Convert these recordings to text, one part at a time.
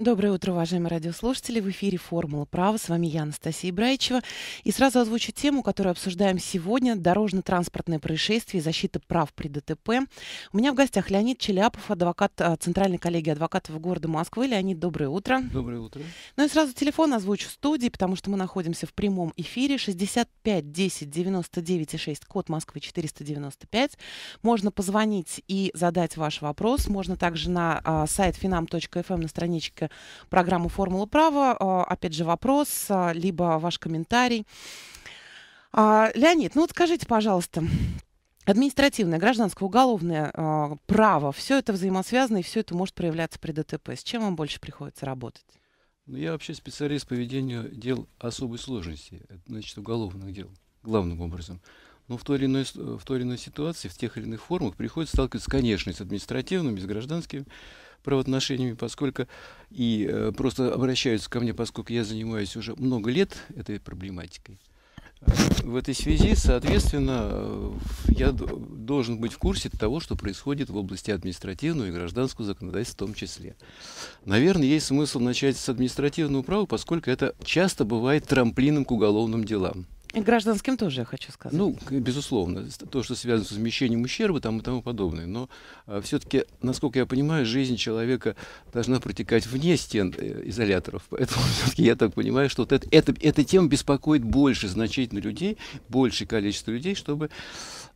Доброе утро, уважаемые радиослушатели. В эфире «Формула права». С вами я, Анастасия Браичева. И сразу озвучу тему, которую обсуждаем сегодня. Дорожно-транспортное происшествие и защита прав при ДТП. У меня в гостях Леонид Челяпов, адвокат а, Центральной коллегии адвокатов города Москвы. Леонид, доброе утро. Доброе утро. Ну и сразу телефон озвучу в студии, потому что мы находимся в прямом эфире. 65 10 99 и 6, код Москвы 495. Можно позвонить и задать ваш вопрос. Можно также на а, сайт finam.fm эм на страничке программу «Формула права». А, опять же вопрос, а, либо ваш комментарий. А, Леонид, ну вот скажите, пожалуйста, административное, гражданское, уголовное право, все это взаимосвязано и все это может проявляться при ДТП. С чем вам больше приходится работать? Ну, я вообще специалист по ведению дел особой сложности, э, значит, уголовных дел, главным образом. Но в той, или иной, э, в той или иной ситуации, в тех или иных формах приходится сталкиваться, конечно, с административными, с гражданскими, правоотношениями, поскольку и э, просто обращаются ко мне, поскольку я занимаюсь уже много лет этой проблематикой. В этой связи, соответственно, я должен быть в курсе того, что происходит в области административного и гражданского законодательства в том числе. Наверное, есть смысл начать с административного права, поскольку это часто бывает трамплином к уголовным делам. И гражданским тоже, я хочу сказать. Ну, безусловно, то, что связано с возмещением ущерба там и тому подобное. Но э, а, все-таки, насколько я понимаю, жизнь человека должна протекать вне стен э, изоляторов. Поэтому все-таки я так понимаю, что вот это, это, эта тема беспокоит больше значительно людей, большее количество людей, чтобы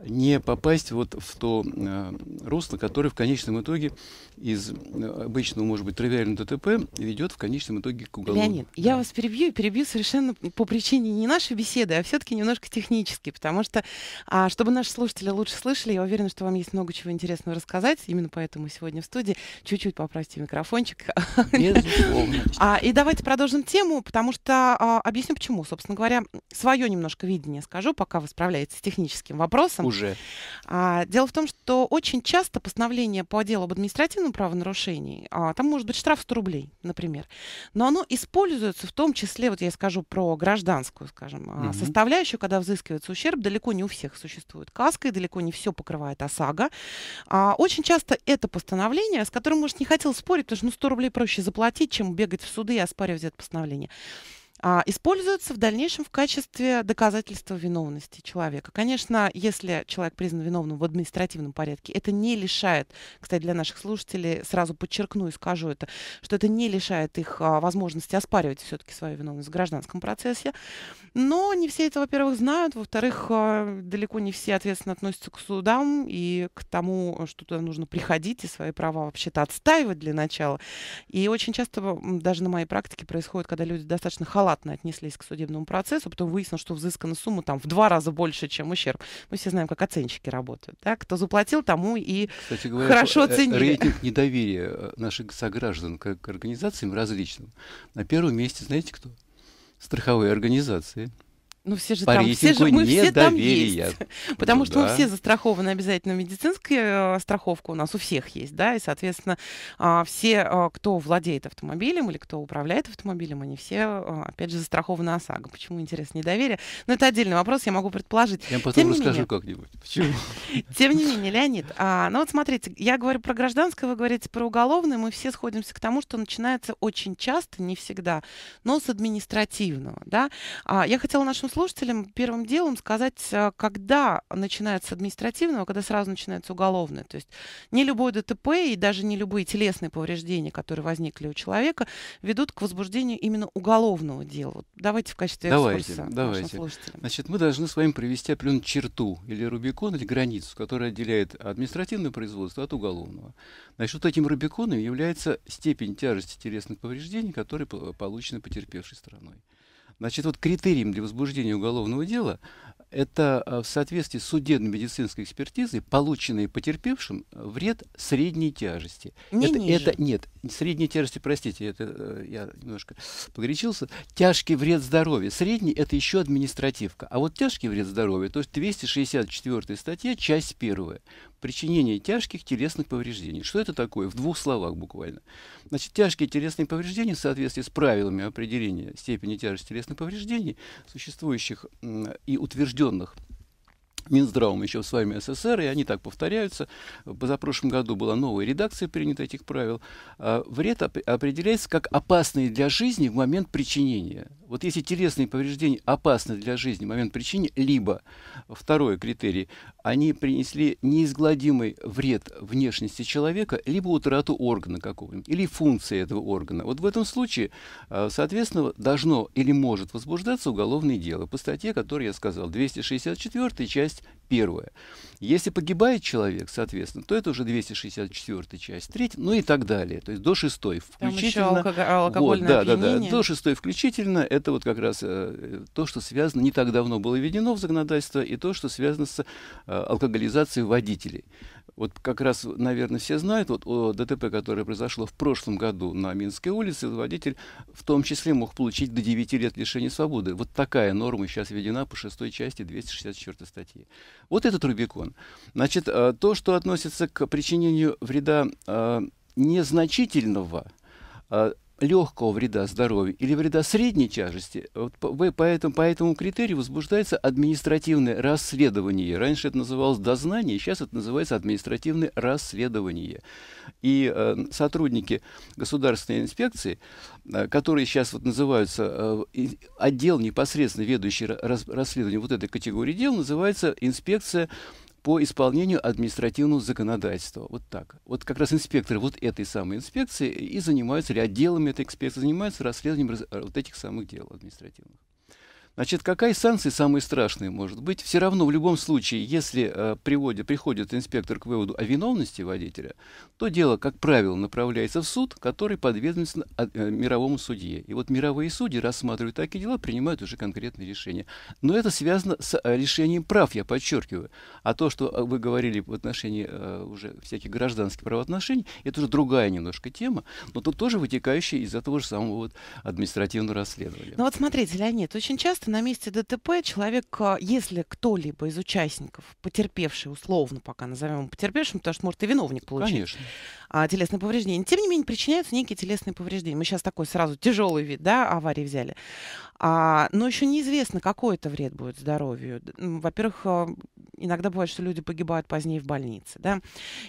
не попасть вот в то э, русло, которое в конечном итоге из э, обычного, может быть, тривиального ДТП ведет в конечном итоге к уголовному. Леонид, да. я вас перебью и перебью совершенно по причине не нашей беседы, а все-таки немножко технический, потому что, а, чтобы наши слушатели лучше слышали, я уверена, что вам есть много чего интересного рассказать, именно поэтому сегодня в студии. Чуть-чуть поправьте микрофончик. А, и давайте продолжим тему, потому что а, объясню почему. Собственно говоря, свое немножко видение скажу, пока вы справляетесь с техническим вопросом. Уже. А, дело в том, что очень часто постановление по делу об административном правонарушении, а, там может быть штраф 100 рублей, например, но оно используется в том числе, вот я скажу про гражданскую, скажем, угу. А, составляющую составляющую, когда взыскивается ущерб, далеко не у всех существует каска, и далеко не все покрывает ОСАГО. А, очень часто это постановление, с которым, может, не хотел спорить, потому что ну, 100 рублей проще заплатить, чем бегать в суды и оспаривать это постановление а, используются в дальнейшем в качестве доказательства виновности человека. Конечно, если человек признан виновным в административном порядке, это не лишает, кстати, для наших слушателей, сразу подчеркну и скажу это, что это не лишает их а, возможности оспаривать все-таки свою виновность в гражданском процессе. Но не все это, во-первых, знают, во-вторых, а, далеко не все ответственно относятся к судам и к тому, что туда нужно приходить и свои права вообще-то отстаивать для начала. И очень часто даже на моей практике происходит, когда люди достаточно халатно адекватно отнеслись к судебному процессу, потом выяснилось, что взыскана сумма там в два раза больше, чем ущерб. Мы все знаем, как оценщики работают. Да? Кто заплатил, тому и Кстати говоря, хорошо э, оценили. Рейтинг недоверия э, наших сограждан к, к организациям различным. На первом месте, знаете кто? Страховые организации. Ну, все же там, все же, мы все там есть. Потому ну, что да. мы все застрахованы обязательно. Медицинская э, страховка у нас у всех есть, да, и, соответственно, а, все, э, кто владеет автомобилем или кто управляет автомобилем, они все, э, опять же, застрахованы ОСАГО. Почему, интересно, недоверие? Но это отдельный вопрос, я могу предположить. Я потом Тем расскажу как-нибудь. Почему? Тем не менее, Леонид, а, ну вот смотрите, я говорю про гражданское, вы говорите про уголовное, мы все сходимся к тому, что начинается очень часто, не всегда, но с административного, да. А, я хотела нашим слушателям первым делом сказать, э, когда начинается административного, когда сразу начинается уголовное. То есть не любой ДТП и даже не любые телесные повреждения, которые возникли у человека, ведут к возбуждению именно уголовного дела. Вот давайте в качестве давайте, экскурса давайте. слушателям. Значит, мы должны с вами привести определенную черту или рубикон, или границу, которая отделяет административное производство от уголовного. Значит, вот этим рубиконом является степень тяжести телесных повреждений, которые получены потерпевшей стороной. Значит, вот критерием для возбуждения уголовного дела это э, в соответствии с судебно-медицинской экспертизой, полученный потерпевшим вред средней тяжести. Не это, ниже. это нет, средней тяжести, простите, это э, я немножко погорячился. Тяжкий вред здоровья. Средний это еще административка. А вот тяжкий вред здоровья, то есть 264 статья, часть первая. Причинение тяжких телесных повреждений. Что это такое? В двух словах буквально. Значит, тяжкие телесные повреждения в соответствии с правилами определения степени тяжести телесных повреждений, существующих и утвержденных осужденных. Минздравом еще с вами СССР, и они так повторяются. В позапрошлом году была новая редакция принята этих правил. А, вред оп- определяется как опасный для жизни в момент причинения. Вот если телесные повреждения опасны для жизни в момент причинения, либо, второй критерий, они принесли неизгладимый вред внешности человека, либо утрату органа какого-нибудь, или функции этого органа. Вот в этом случае, а, соответственно, должно или может возбуждаться уголовное дело по статье, которую я сказал, 264 часть часть первая. Если погибает человек, соответственно, то это уже 264 часть, треть, ну и так далее. То есть до шестой включительно. Там еще алкоголь, вот, да, да, да. До шестой включительно это вот как раз э, то, что связано, не так давно было введено в законодательство, и то, что связано с э, алкоголизацией водителей вот как раз, наверное, все знают вот, о ДТП, которое произошло в прошлом году на Минской улице, водитель в том числе мог получить до 9 лет лишения свободы. Вот такая норма сейчас введена по шестой части 264 статьи. Вот этот Рубикон. Значит, а, то, что относится к причинению вреда а, незначительного, а, легкого вреда здоровью или вреда средней тяжести, вот по, по, этому, по этому критерию возбуждается административное расследование. Раньше это называлось дознание, сейчас это называется административное расследование. И э, сотрудники государственной инспекции, э, которые сейчас вот называются э, отдел непосредственно ведущий расследование вот этой категории дел, называется инспекция по исполнению административного законодательства. Вот так. Вот как раз инспекторы вот этой самой инспекции и занимаются, или отделами этой инспекции занимаются расследованием вот этих самых дел административных. Значит, какая санкция самая страшная может быть? Все равно, в любом случае, если э, приводит, приходит инспектор к выводу о виновности водителя, то дело, как правило, направляется в суд, который подведомствен э, э, мировому судье. И вот мировые судьи рассматривают такие дела, принимают уже конкретные решения. Но это связано с э, лишением прав, я подчеркиваю. А то, что э, вы говорили в отношении э, уже всяких гражданских правоотношений, это уже другая немножко тема, но тут тоже вытекающая из этого же самого вот административного расследования. Ну вот смотрите, Леонид, очень часто Пожалуйста, на месте ДТП человек, а, если кто-либо из участников, потерпевший условно, пока назовем его потерпевшим, потому что может и виновник получить, Конечно а, телесные повреждения. Тем не менее, причиняются некие телесные повреждения. Мы сейчас такой сразу тяжелый вид да, аварии взяли. А, но еще неизвестно, какой это вред будет здоровью. Во-первых, а, иногда бывает, что люди погибают позднее в больнице. Да?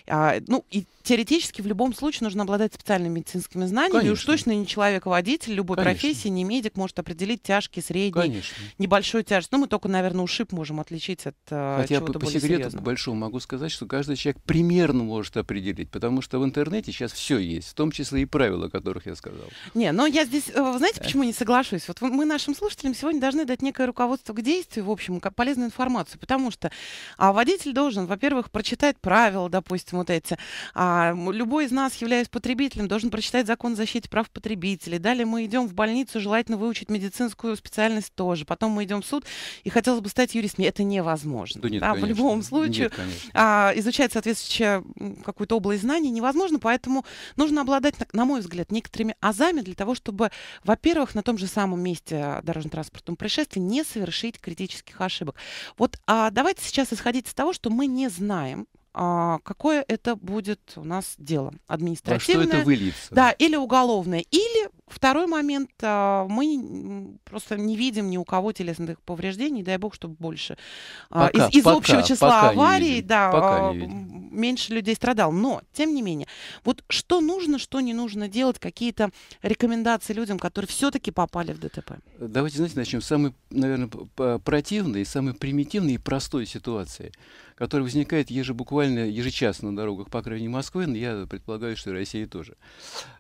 А, ну, и теоретически в любом случае нужно обладать специальными медицинскими знаниями. Конечно. И уж точно не человек-водитель а любой Конечно. профессии, не медик может определить тяжкий, средний, Конечно. небольшой тяжесть. Ну, мы только, наверное, ушиб можем отличить от а, Хотя чего-то по, по секрету, по большому могу сказать, что каждый человек примерно может определить, потому что он интернете сейчас все есть, в том числе и правила, о которых я сказал. Не, но я здесь, э, знаете, э? почему не соглашусь? Вот мы нашим слушателям сегодня должны дать некое руководство к действию, в общем, как полезную информацию, потому что а, водитель должен, во-первых, прочитать правила, допустим, вот эти. А, любой из нас, являясь потребителем, должен прочитать закон о защите прав потребителей. Далее мы идем в больницу, желательно выучить медицинскую специальность тоже. Потом мы идем в суд, и хотелось бы стать юристом. Это невозможно. Да, нет, да, конечно. в любом случае нет, конечно. а, изучать соответствующую какую-то область знаний невозможно невозможно, поэтому нужно обладать, на мой взгляд, некоторыми азами для того, чтобы, во-первых, на том же самом месте а, дорожно-транспортного происшествия не совершить критических ошибок. Вот а давайте сейчас исходить из того, что мы не знаем, а, какое это будет у нас дело административное. Во что это выльется. Да, или уголовное. Или второй момент, а, мы просто не видим ни у кого телесных повреждений, дай бог, чтобы больше. А, пока, из из пока, общего числа пока аварий, да, пока меньше людей страдал. Но, тем не менее, вот что нужно, что не нужно делать, какие-то рекомендации людям, которые все-таки попали в ДТП? Давайте, знаете, начнем с самой, наверное, противной, самой примитивной и простой ситуации – который возникает еже буквально ежечасно на дорогах, по крайней Москвы, но я предполагаю, что и России тоже,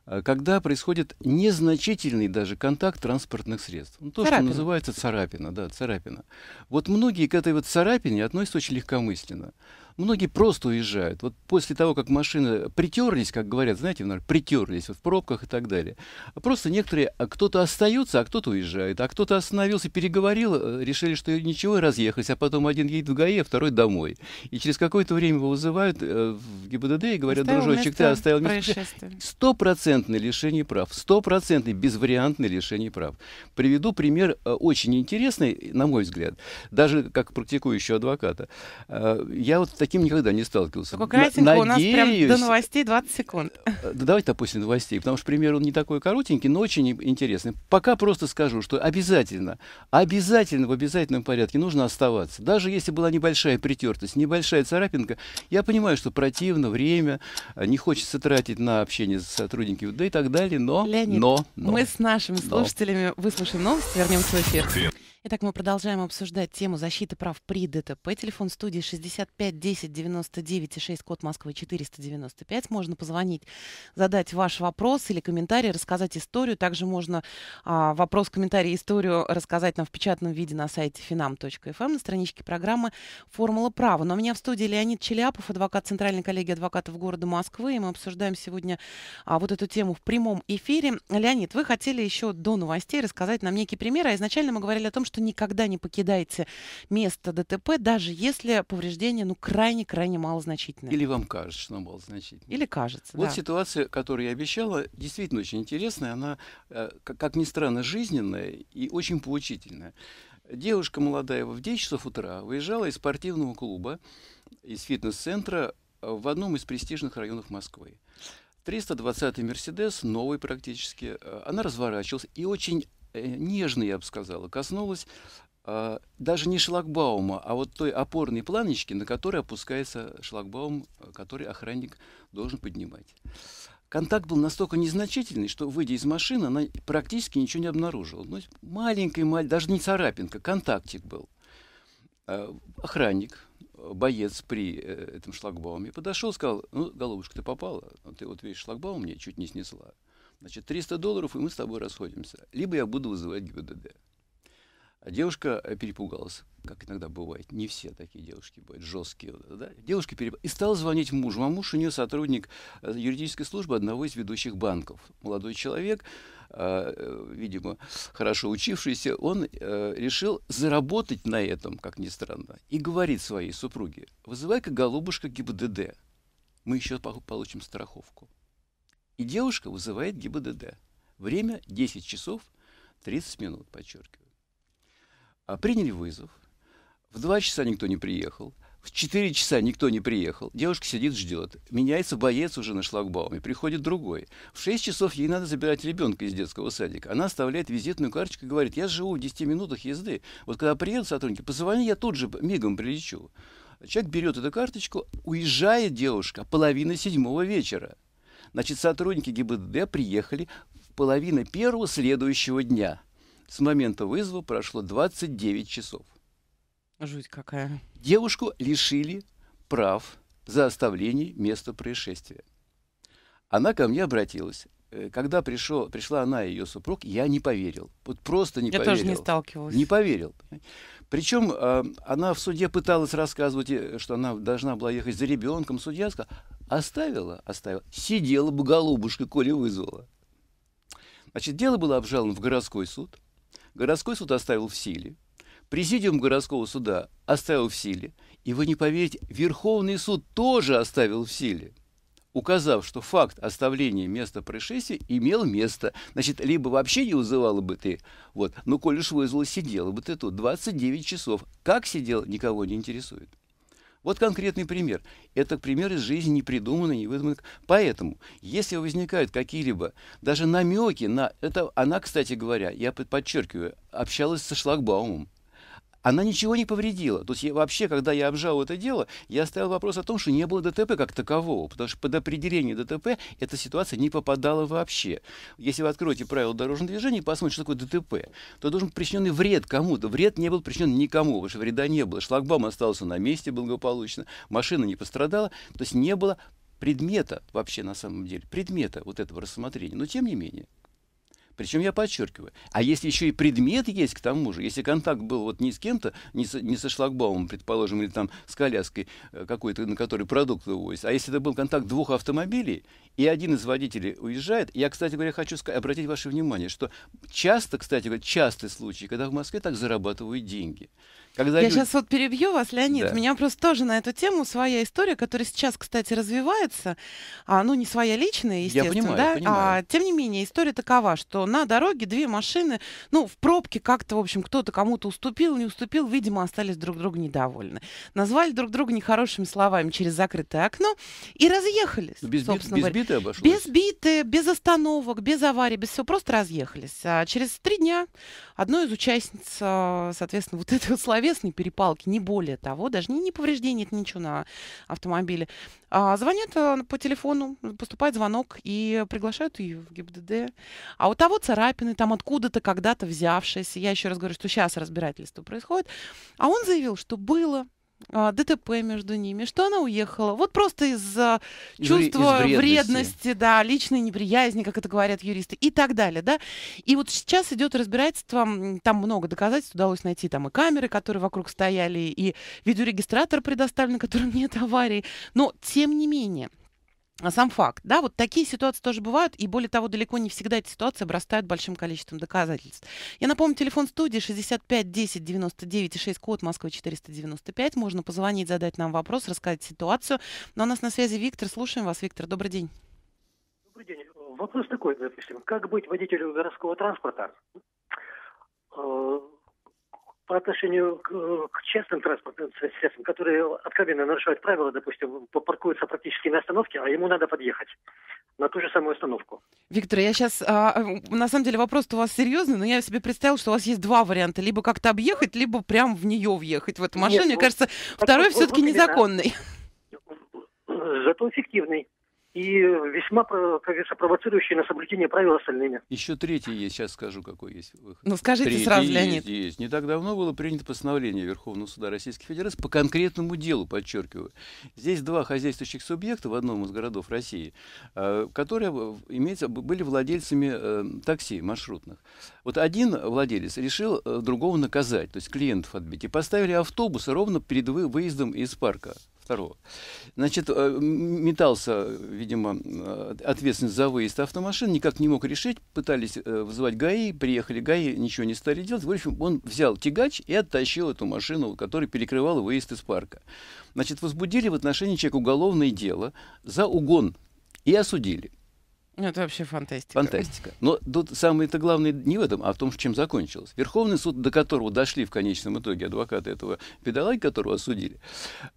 а, когда происходит незначительный даже контакт транспортных средств. Ну, то, царапина. что называется царапина, да, царапина. Вот многие к этой вот царапине относятся очень легкомысленно. Многие просто уезжают. Вот после того, как машины притерлись, как говорят, знаете, притерлись вот в пробках и так далее. Просто некоторые, а кто-то остается, а кто-то уезжает, а кто-то остановился, переговорил, э, решили, что ничего, и разъехались, а потом один едет в ГАИ, а второй домой. И через какое-то время его вызывают э, в ГИБДД и говорят, оставил дружочек, ты оставил место. Стопроцентное лишение прав, стопроцентное безвариантное лишение прав. Приведу пример э, очень интересный, на мой взгляд, даже как практикующего адвоката. Я вот таким никогда не сталкивался. Такой кратенько, Надеюсь... у нас прям до новостей 20 секунд. Э, да давайте после новостей, потому что пример он не такой коротенький, но очень интересный. Пока просто скажу, что обязательно, обязательно, в обязательном порядке нужно оставаться. Даже если была небольшая притертость, небольшая царапинка, я понимаю, что противно, время, э, не хочется тратить на общение с сотрудниками, да и так далее, но... Леонид, но, но мы с нашими но. слушателями выслушаем новости, вернемся в эфир. Итак, мы продолжаем обсуждать тему защиты прав при ДТП. Телефон студии 65 10 99 и 6, код Москвы 495. Можно позвонить, задать ваш вопрос или комментарий, рассказать историю. Также можно а, вопрос, комментарий, историю рассказать нам в печатном виде на сайте finam.fm эм, на страничке программы «Формула права». Но у меня в студии Леонид Челяпов, адвокат Центральной коллегии адвокатов города Москвы. И мы обсуждаем сегодня а, вот эту тему в прямом эфире. Леонид, вы хотели еще до новостей рассказать нам некий пример. А изначально мы говорили о том, что что никогда не покидайте место ДТП, даже если повреждение ну, крайне-крайне малозначительное. Или вам кажется, что оно малозначительное. Или кажется, Вот да. ситуация, которую я обещала, действительно очень интересная. Она, э, как ни странно, жизненная и очень поучительная. Девушка молодая в 10 часов утра выезжала из спортивного клуба, из фитнес-центра в одном из престижных районов Москвы. 320-й «Мерседес», новый практически, э, она разворачивалась и очень Э, нежно, я бы сказала, коснулась э, даже не шлагбаума, а вот той опорной планочки, на которой опускается шлагбаум, э, который охранник должен поднимать. Контакт был настолько незначительный, что, выйдя из машины, она практически ничего не обнаружила. Ну, маленькая, маль... даже не царапинка, контактик был. Охранник, боец при этом шлагбауме подошел, сказал, ну, головушка, ты попала, ну, ты вот видишь, шлагбаум мне чуть не снесла. Значит, 300 долларов, и мы с тобой расходимся. Либо я буду вызывать ГИБДД. А девушка э, перепугалась, как иногда бывает. Не все такие девушки бывают, жесткие. Да? Девушка перепугалась. И стала звонить мужу. А муж у нее сотрудник э, юридической службы одного из ведущих банков. Молодой человек, э, видимо, хорошо учившийся, он решил заработать на этом, как ни странно, и говорит своей супруге, вызывай-ка голубушка ГИБДД, мы еще получим страховку. И девушка вызывает ГИБДД. Время 10 часов 30 минут, подчеркиваю. А приняли вызов. В 2 часа никто не приехал. В 4 часа никто не приехал. Девушка сидит, ждет. Меняется боец уже на шлагбауме. Приходит другой. В 6 часов ей надо забирать ребенка из детского садика. Она оставляет визитную карточку и говорит, я живу в 10 минутах езды. Вот когда приедут сотрудники, позвони, я тут же мигом прилечу. Человек берет эту карточку, уезжает девушка половина седьмого вечера. Значит, сотрудники ГИБДД приехали в половину первого следующего дня. С момента вызова прошло 29 часов. Жуть какая. Девушку лишили прав за оставление места происшествия. Она ко мне обратилась. Э, когда пришел, пришла она и ее супруг, я не поверил. Вот просто не я поверил. Я тоже не сталкивался. Не поверил. Причем а, она в суде пыталась рассказывать, э, что она должна была ехать за ребенком. Судья сказал, Оставила? Оставила. Сидела бы голубушка, коли вызвала. Значит, дело было обжаловано в городской суд. Городской суд оставил в силе. Президиум городского суда оставил в силе. И вы не поверите, Верховный суд тоже оставил в силе указав, что факт оставления места происшествия имел место. Значит, либо вообще не вызывала бы ты, вот, но коль уж вызвала, сидела бы ты тут 29 часов. Как сидел, никого не интересует. Вот конкретный пример. Это пример из жизни не придуманный, не выдуманный. Поэтому, если возникают какие-либо даже намеки на... Это она, кстати говоря, я подчеркиваю, общалась со Шлагбаумом она ничего не повредила. То есть я, вообще, когда я обжал это дело, я оставил вопрос о том, что не было ДТП как такового, потому что под определение ДТП эта ситуация не попадала вообще. Если вы откроете правила дорожного движения и посмотрите, что такое ДТП, то должен быть причиненный вред кому-то. Вред не был причинен никому, потому что вреда не было. Шлагбаум остался на месте благополучно, машина не пострадала, то есть не было предмета вообще на самом деле, предмета вот этого рассмотрения. Но тем не менее. Причем я подчеркиваю, а если еще и предмет есть к тому же, если контакт был вот не с кем-то, не, со, не со шлагбаумом, предположим, или там с коляской э, какой-то, на которой продукт вывозится, а если это был контакт двух автомобилей, и один из водителей уезжает, я, кстати говоря, хочу сказать обратить ваше внимание, что часто, кстати говоря, частый случай, когда в Москве так зарабатывают деньги – когда Я люди... сейчас вот перебью вас, Леонид. Да. У меня просто тоже на эту тему своя история, которая сейчас, кстати, развивается. А, ну, не своя а личная, естественно, я понимаю, да. Я понимаю. А, тем не менее, история такова, что на дороге две машины, ну, в пробке как-то, в общем, кто-то кому-то уступил, не уступил, видимо, остались друг друга недовольны. Назвали друг друга нехорошими словами через закрытое окно и разъехались. Без, собственно без биты обошлось? Без биты, без остановок, без аварий, без всего. Просто разъехались. А через три дня одной из участниц, а, соответственно, вот этого вот словесной перепалки, не более того, даже не, не повреждений, это ничего на автомобиле. А, звонят э, по телефону, поступает звонок и приглашают ее в ГИБДД. А у того царапины, там откуда-то когда-то взявшиеся, я еще раз говорю, что сейчас разбирательство происходит, а он заявил, что было, а, ДТП между ними, что она уехала. Вот просто из-за чувства из вредности. вредности, да, личной неприязни, как это говорят юристы, и так далее, да. И вот сейчас идет разбирательство, там много доказательств, удалось найти там и камеры, которые вокруг стояли, и видеорегистратор предоставлен, которым нет аварии. Но, тем не менее, а сам факт. Да, вот такие ситуации тоже бывают, и более того, далеко не всегда эти ситуации обрастают большим количеством доказательств. Я напомню, телефон студии 65 10 99 6, код Москвы 495. Можно позвонить, задать нам вопрос, рассказать ситуацию. Но у нас на связи Виктор, слушаем вас. Виктор, добрый день. Добрый день. Вопрос такой, допустим, как быть водителем городского транспорта? Э, по отношению к, к частным транспортным средствам, которые откровенно нарушают правила, допустим, паркуются практически на остановке, а ему надо подъехать на ту же самую остановку. Виктор, я сейчас... А, на самом деле вопрос у вас серьезный, но я себе представил, что у вас есть два варианта. Либо как-то объехать, либо прям в нее въехать, в эту машину. Нет, Мне вот, ну, кажется, второй все-таки незаконный. Зато эффективный и весьма, кажется, на соблюдение правил остальными. Еще третий есть, сейчас скажу, какой есть выход. Ну, скажите третий сразу, есть, Леонид. Есть. Не так давно было принято постановление Верховного Суда Российской Федерации по конкретному делу, подчеркиваю. Здесь два хозяйствующих субъекта в одном из городов России, э, которые имеются, были владельцами э, такси маршрутных. Вот один владелец решил э, другого наказать, то есть клиентов отбить, и поставили автобус ровно перед выездом из парка второго. Значит, э, метался, видимо, э, ответственность за выезд автомашин, никак не мог решить, пытались э, вызвать ГАИ, приехали ГАИ, ничего не стали делать. В общем, он взял тягач и оттащил эту машину, которая перекрывала выезд из парка. Значит, возбудили в отношении человека уголовное дело за угон и осудили. Ну, это вообще фантастика. Фантастика. Но тут самое-то главное не в этом, а в том, чем закончилось. Верховный суд, до которого дошли в конечном итоге адвокаты этого педалай, которого осудили,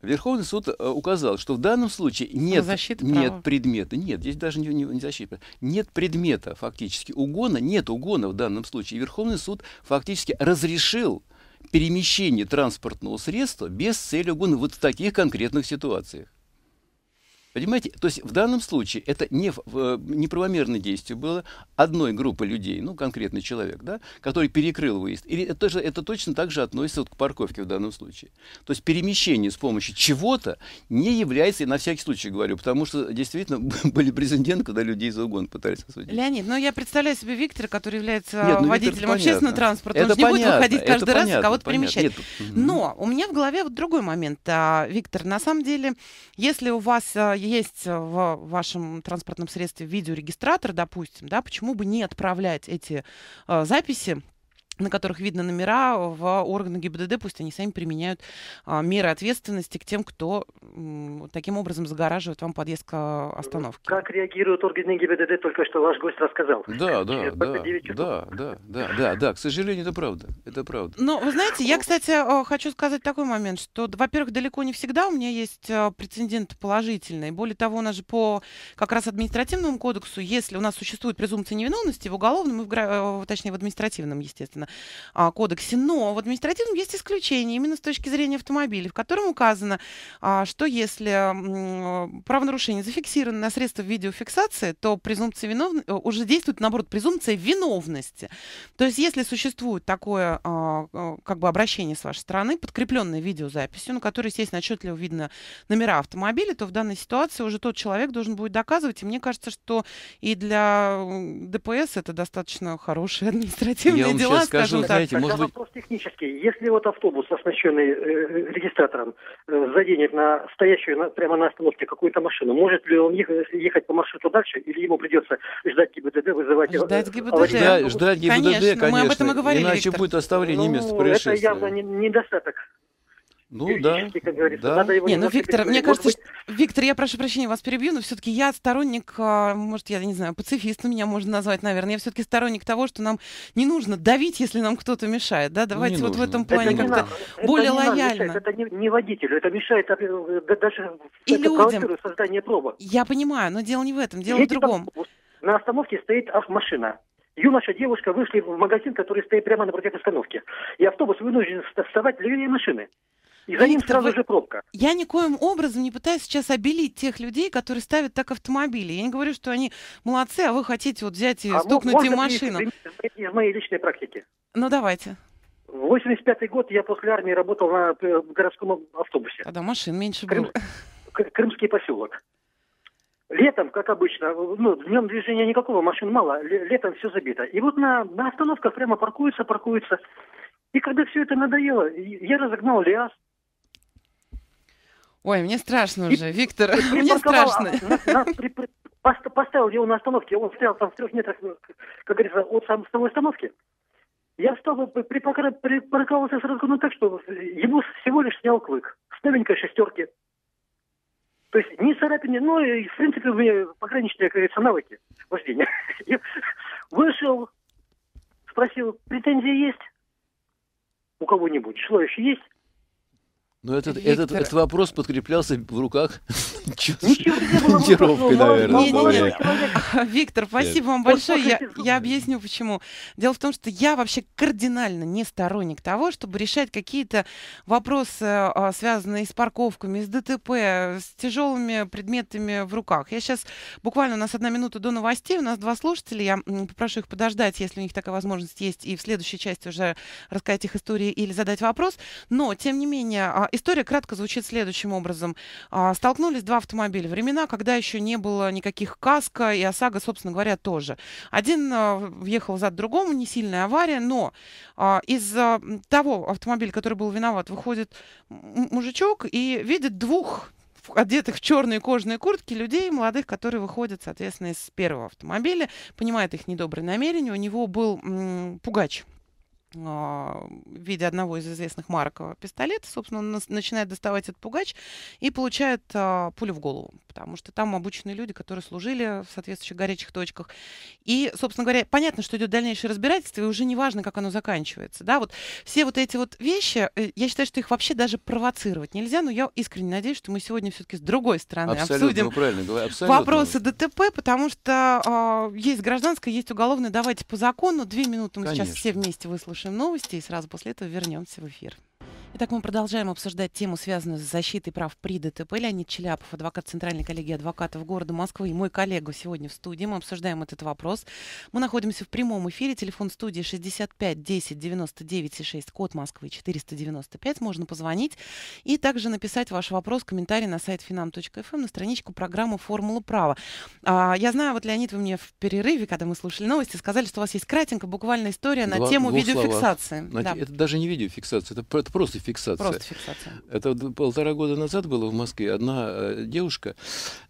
Верховный суд э, указал, что в данном случае нет, нет права. предмета, нет, здесь даже не, не, не защита, нет предмета фактически угона, нет угона в данном случае. Верховный суд фактически разрешил перемещение транспортного средства без цели угона вот в таких конкретных ситуациях. Понимаете? То есть в данном случае это не э, неправомерное действие было одной группы людей, ну, конкретный человек, да, который перекрыл выезд. И это, же, это точно так же относится вот к парковке в данном случае. То есть перемещение с помощью чего-то не является, и на всякий случай говорю, потому что действительно были прецеденты, когда людей за угон пытались осудить. Леонид, ну я представляю себе Виктора, который является Нет, ну, водителем Виктор, общественного транспорта. Это он же понятно, не будет выходить каждый раз понятно, кого-то перемещать. Нет. Но у меня в голове вот другой момент, а, Виктор. На самом деле, если у вас а, есть в вашем транспортном средстве видеорегистратор, допустим, да, почему бы не отправлять эти э, записи на которых видно номера в органы ГИБДД, пусть они сами применяют а, меры ответственности к тем, кто м, таким образом загораживает вам подъезд к а, ну, остановке. Как реагируют органы ГИБДД, только что ваш гость рассказал. Да, да, да, да, да, да, да, да, к сожалению, это правда, это правда. Ну, вы знаете, я, ну, кстати, э, хочу сказать такой момент, что, во-первых, далеко не всегда у меня есть э, прецедент положительный. Более того, у нас же по как раз административному кодексу, если у нас существует презумпция невиновности, в уголовном, и в, э, точнее, в административном, естественно, а, кодексе, но в административном есть исключение именно с точки зрения автомобилей, в котором указано, а, что если м, правонарушение зафиксировано на средствах видеофиксации, то презумпция виновности э, уже действует, наоборот, презумпция виновности. То есть если существует такое а, а, как бы обращение с вашей стороны, подкрепленное видеозаписью, на которой, естественно, отчетливо видно номера автомобиля, то в данной ситуации уже тот человек должен будет доказывать. И мне кажется, что и для ДПС это достаточно хорошие административные дела. Я скажу, так, знаете, может быть... Вопрос технический. Если вот автобус, оснащенный э, регистратором, э, заденет на стоящую на, прямо на остановке какую-то машину, может ли он ехать, ехать по маршруту дальше, или ему придется ждать ГИБДД, вызывать... Э, ждать ГИБДД. Ждать, ждать ГИБДД, конечно, конечно. Мы об этом и говорили, Иначе Виктор. будет оставление ну, мест происшествия. Это явно недостаток ну да. да. не, ну Виктор, мне кажется, быть... Виктор, я прошу прощения, вас перебью, но все-таки я сторонник, а, может, я не знаю, пацифистом меня можно назвать, наверное. Я все-таки сторонник того, что нам не нужно давить, если нам кто-то мешает. Да, ну, давайте не вот нужно. в этом плане как-то более это лояльно. Мешает, это не, не водителю, это мешает э, да, даже и людям. создание пробок. Я понимаю, но дело не в этом, дело Едет в другом. На остановке стоит машина. Юноша, девушка вышли в магазин, который стоит прямо напротив остановки. И автобус вынужден вставать левее машины. И за Виктор, ним сразу вы... же пробка. Я никоим образом не пытаюсь сейчас обелить тех людей, которые ставят так автомобили. Я не говорю, что они молодцы, а вы хотите вот взять и а стукнуть им машину. Из моей личной практики. Ну, давайте. 85 год я после армии работал на э, городском автобусе. А да машин меньше Крым... было. Крымский поселок. Летом, как обычно, ну, днем движения никакого, машин мало, летом все забито. И вот на, на остановках прямо паркуется, паркуется. И когда все это надоело, я разогнал ЛиАЗ, Ой, мне страшно уже, Виктор, мне страшно. А, Нас поставил его на остановке, он стоял там в трех метрах, э, как говорится, от самой остановки. Я встал, припарковался сразу, ну так что, ему всего лишь снял клык. С новенькой шестерки. То есть ни царапины, ну и в принципе у меня пограничные, как говорится, навыки вождения. вышел, спросил, претензии есть? У кого-нибудь, еще есть? Но этот, этот, этот вопрос подкреплялся в руках гировкой, наверное. Виктор, спасибо вам большое. Я объясню, почему. Дело в том, что я вообще кардинально не сторонник того, чтобы решать какие-то вопросы, а, связанные с парковками, с ДТП, с тяжелыми предметами в руках. Я сейчас буквально у нас одна минута до новостей, у нас два слушателя, я попрошу их подождать, если у них такая возможность есть, и в следующей части уже рассказать их истории или задать вопрос. Но, тем не менее, а, История кратко звучит следующим образом. А, столкнулись два автомобиля. Времена, когда еще не было никаких каска и ОСАГО, собственно говоря, тоже. Один а, въехал зад другому, не сильная авария, но а, из того автомобиля, который был виноват, выходит мужичок и видит двух одетых в черные кожаные куртки людей, молодых, которые выходят, соответственно, из первого автомобиля, понимает их недобрые намерения. У него был м, пугач а, в виде одного из известных марок пистолета, собственно, он начинает доставать этот пугач и получает а, пулю в голову, потому что там обученные люди, которые служили в соответствующих горячих точках. И, собственно говоря, понятно, что идет дальнейшее разбирательство, и уже не важно, как оно заканчивается. Да? Вот все вот эти вот вещи, э, я считаю, что их вообще даже провоцировать нельзя, но я искренне надеюсь, что мы сегодня все-таки с другой стороны абсолютно, обсудим правильно, вопросы ДТП, потому что а, есть гражданское, есть уголовное, давайте по закону. Две минуты мы Конечно. сейчас все вместе выслушаем послушаем новости и сразу после этого вернемся в эфир. Итак, мы продолжаем обсуждать тему, связанную с защитой прав при ДТП. Леонид Челяпов, адвокат Центральной коллегии адвокатов города Москвы и мой коллега сегодня в студии. Мы обсуждаем этот вопрос. Мы находимся в прямом эфире. Телефон студии 65 10 99 6, код Москвы 495. Можно позвонить и также написать ваш вопрос, комментарий на сайт finam.fm эм, на страничку программы «Формула права». А, я знаю, вот, Леонид, вы мне в перерыве, когда мы слушали новости, сказали, что у вас есть кратенькая буквально история на Два, тему видеофиксации. Да. Это даже не видеофиксация, это просто фиксация. Просто фиксация. Это полтора года назад было в Москве. Одна э, девушка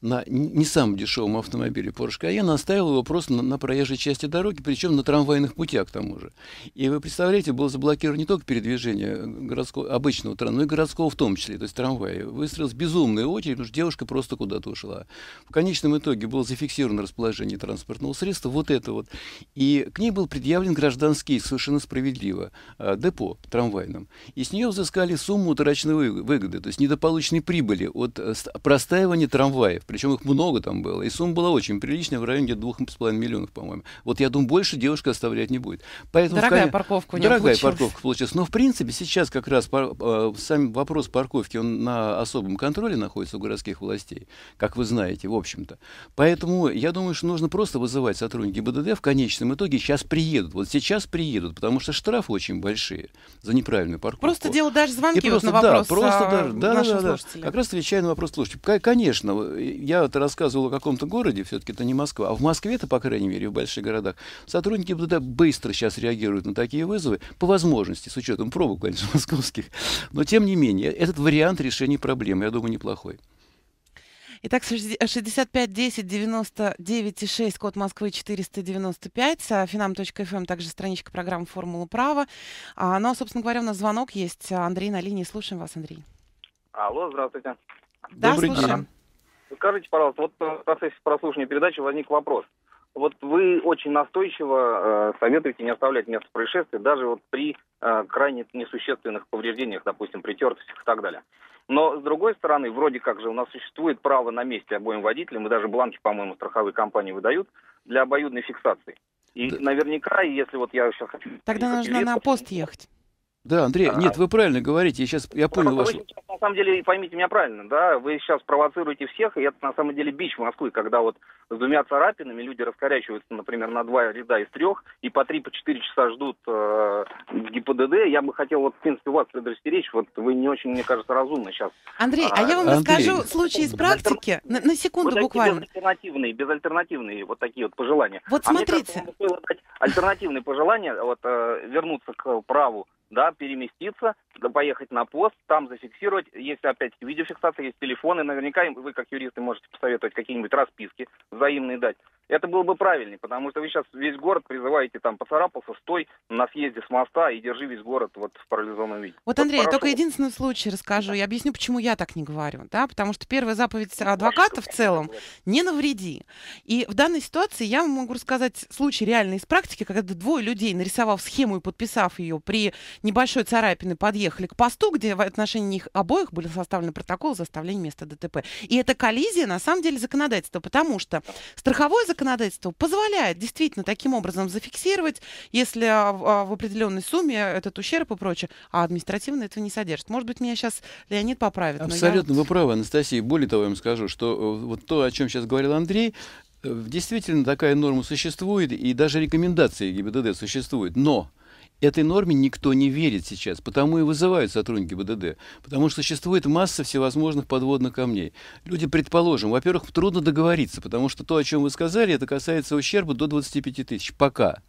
на не самом дешевом автомобиле Porsche Cayenne оставила его просто на, на проезжей части дороги, причем на трамвайных путях к тому же. И вы представляете, было заблокировано не только передвижение э, городского, обычного трамвая, но и городского в том числе, то есть трамвая. Выстроилась безумная очередь, потому что девушка просто куда-то ушла. В конечном итоге было зафиксировано расположение транспортного средства, вот это вот. И к ней был предъявлен гражданский, совершенно справедливо, э, депо трамвайным. И с нее искали сумму утраченной выгоды, то есть недополученной прибыли от э, простаивания трамваев. Причем их много там было. И сумма была очень приличная, в районе где 2,5 миллионов, по-моему. Вот я думаю, больше девушка оставлять не будет. Поэтому дорогая крайне... парковка у нее Дорогая получилась. парковка получилась. Но, в принципе, сейчас как раз пар... Э, сам вопрос парковки, он на особом контроле находится у городских властей, как вы знаете, в общем-то. Поэтому я думаю, что нужно просто вызывать сотрудники БДД в конечном итоге. Сейчас приедут. Вот сейчас приедут, потому что штрафы очень большие за неправильную парковку. Просто дело делал даже звонки просто, вот на вопрос да, просто даже, да, да, да, да. Как раз отвечая на вопрос слушателей. Конечно, э, я это рассказывал о каком-то городе, все-таки это не Москва, а в Москве-то, по крайней мере, в больших городах, сотрудники ГИБДД быстро сейчас реагируют на такие вызовы, по возможности, с учетом пробок, конечно, московских. Но, тем не менее, этот вариант решения проблемы, я думаю, неплохой. Итак, 65 10 99 и 6, код Москвы 495, finam.fm, эм также страничка программы «Формула права». А, ну, а, собственно говоря, у нас звонок есть. Андрей на линии. Слушаем вас, Андрей. Алло, здравствуйте. Да, Добрый слушаем. День. Скажите, пожалуйста, вот э, в процессе прослушивания передачи возник вопрос. Вот вы очень настойчиво э, советуете не оставлять место происшествия даже вот при э, крайне несущественных повреждениях, допустим, притертостях и так далее. Но, с другой стороны, вроде как же у нас существует право на месте обоим водителям, и даже бланки, по-моему, страховые компании выдают для обоюдной фиксации. И да. наверняка, если вот я сейчас хочу... Тогда нужно на пост ехать. Да, Андрей, а. нет, вы правильно говорите. Я ну, сейчас я понял ваш... на самом деле, поймите меня правильно, да, вы сейчас провоцируете всех, и это на самом деле бич Москвы, когда вот с двумя царапинами люди раскорячиваются, например, на два ряда из трех, и по три, по четыре часа ждут э, ГИБДД. Я бы хотел, вот, в принципе, вас предостеречь, вот вы не очень, мне кажется, разумно сейчас. Андрей, а, а я вам Андрей. расскажу случай из практики, на, на секунду вот буквально. Безальтернативные, безальтернативные вот такие вот пожелания. Вот а смотрите. Мне кажется, альтернативные пожелания, вот, э, вернуться к праву да, переместиться, поехать на пост, там зафиксировать. Если опять видеофиксация, есть телефоны, наверняка вы как юристы можете посоветовать какие-нибудь расписки взаимные дать. Это было бы правильнее, потому что вы сейчас весь город призываете, там, поцарапался, стой на съезде с моста и держи весь город вот в парализованном виде. Вот, Андрей, вот я только единственный случай расскажу. Да. Я объясню, почему я так не говорю. Да? Потому что первая заповедь адвоката в целом – не навреди. И в данной ситуации я могу рассказать случай реальный из практики, когда двое людей, нарисовав схему и подписав ее при небольшой царапины подъехали к посту, где в отношении них обоих были составлены протоколы заставления места ДТП. И это коллизия, на самом деле, законодательства, потому что страховое законодательство позволяет действительно таким образом зафиксировать, если а, а, в определенной сумме этот ущерб и прочее, а административно этого не содержит. Может быть, меня сейчас Леонид поправит. Абсолютно я... вы правы, Анастасия. Более того, я вам скажу, что э, вот то, о чем сейчас говорил Андрей, э, Действительно, такая норма существует, и даже рекомендации ГИБДД существуют. Но этой норме никто не верит сейчас, потому и вызывают сотрудники БДД, потому что существует масса всевозможных подводных камней. Люди, предположим, во-первых, трудно договориться, потому что то, о чем вы сказали, это касается ущерба до 25 тысяч, пока.